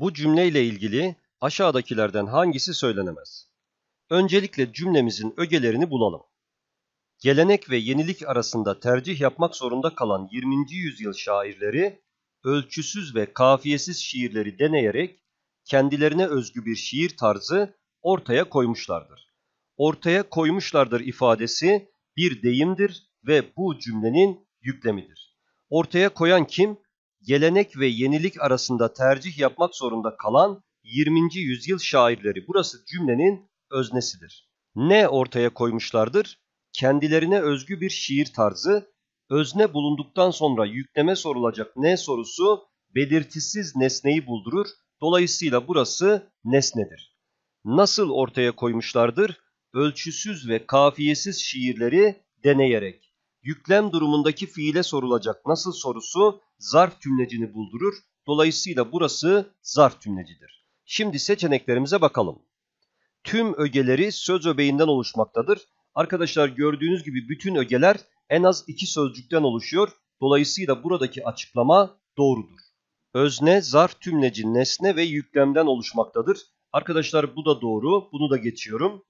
Bu cümleyle ilgili aşağıdakilerden hangisi söylenemez? Öncelikle cümlemizin ögelerini bulalım. Gelenek ve yenilik arasında tercih yapmak zorunda kalan 20. yüzyıl şairleri, ölçüsüz ve kafiyesiz şiirleri deneyerek kendilerine özgü bir şiir tarzı ortaya koymuşlardır. Ortaya koymuşlardır ifadesi bir deyimdir ve bu cümlenin yüklemidir. Ortaya koyan kim? gelenek ve yenilik arasında tercih yapmak zorunda kalan 20. yüzyıl şairleri burası cümlenin öznesidir. Ne ortaya koymuşlardır? Kendilerine özgü bir şiir tarzı, özne bulunduktan sonra yükleme sorulacak ne sorusu belirtisiz nesneyi buldurur. Dolayısıyla burası nesnedir. Nasıl ortaya koymuşlardır? Ölçüsüz ve kafiyesiz şiirleri deneyerek yüklem durumundaki fiile sorulacak nasıl sorusu zarf tümlecini buldurur. Dolayısıyla burası zarf tümlecidir. Şimdi seçeneklerimize bakalım. Tüm ögeleri söz öbeğinden oluşmaktadır. Arkadaşlar gördüğünüz gibi bütün ögeler en az iki sözcükten oluşuyor. Dolayısıyla buradaki açıklama doğrudur. Özne, zarf, tümleci, nesne ve yüklemden oluşmaktadır. Arkadaşlar bu da doğru. Bunu da geçiyorum.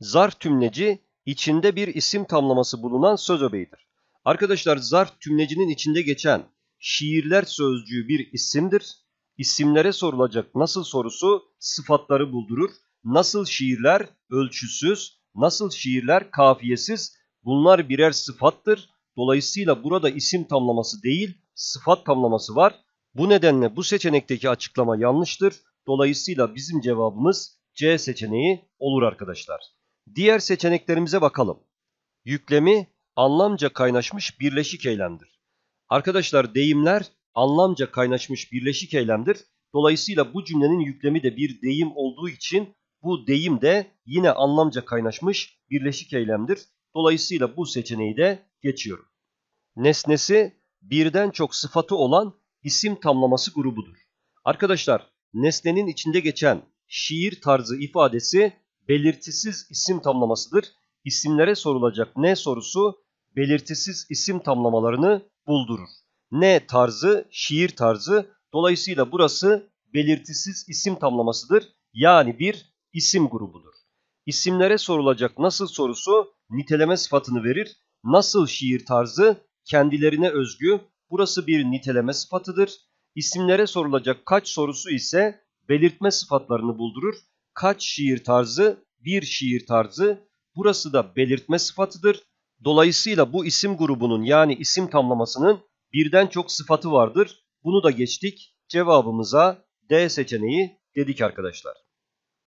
Zarf tümleci içinde bir isim tamlaması bulunan söz öbeğidir. Arkadaşlar zarf tümlecinin içinde geçen şiirler sözcüğü bir isimdir. İsimlere sorulacak nasıl sorusu sıfatları buldurur. Nasıl şiirler ölçüsüz, nasıl şiirler kafiyesiz bunlar birer sıfattır. Dolayısıyla burada isim tamlaması değil sıfat tamlaması var. Bu nedenle bu seçenekteki açıklama yanlıştır. Dolayısıyla bizim cevabımız C seçeneği olur arkadaşlar. Diğer seçeneklerimize bakalım. Yüklemi anlamca kaynaşmış birleşik eylemdir. Arkadaşlar deyimler anlamca kaynaşmış birleşik eylemdir. Dolayısıyla bu cümlenin yüklemi de bir deyim olduğu için bu deyim de yine anlamca kaynaşmış birleşik eylemdir. Dolayısıyla bu seçeneği de geçiyorum. Nesnesi birden çok sıfatı olan isim tamlaması grubudur. Arkadaşlar nesnenin içinde geçen şiir tarzı ifadesi belirtisiz isim tamlamasıdır. İsimlere sorulacak ne sorusu belirtisiz isim tamlamalarını buldurur. Ne tarzı şiir tarzı dolayısıyla burası belirtisiz isim tamlamasıdır. Yani bir isim grubudur. İsimlere sorulacak nasıl sorusu niteleme sıfatını verir. Nasıl şiir tarzı kendilerine özgü burası bir niteleme sıfatıdır. İsimlere sorulacak kaç sorusu ise belirtme sıfatlarını buldurur kaç şiir tarzı, bir şiir tarzı. Burası da belirtme sıfatıdır. Dolayısıyla bu isim grubunun yani isim tamlamasının birden çok sıfatı vardır. Bunu da geçtik. Cevabımıza D seçeneği dedik arkadaşlar.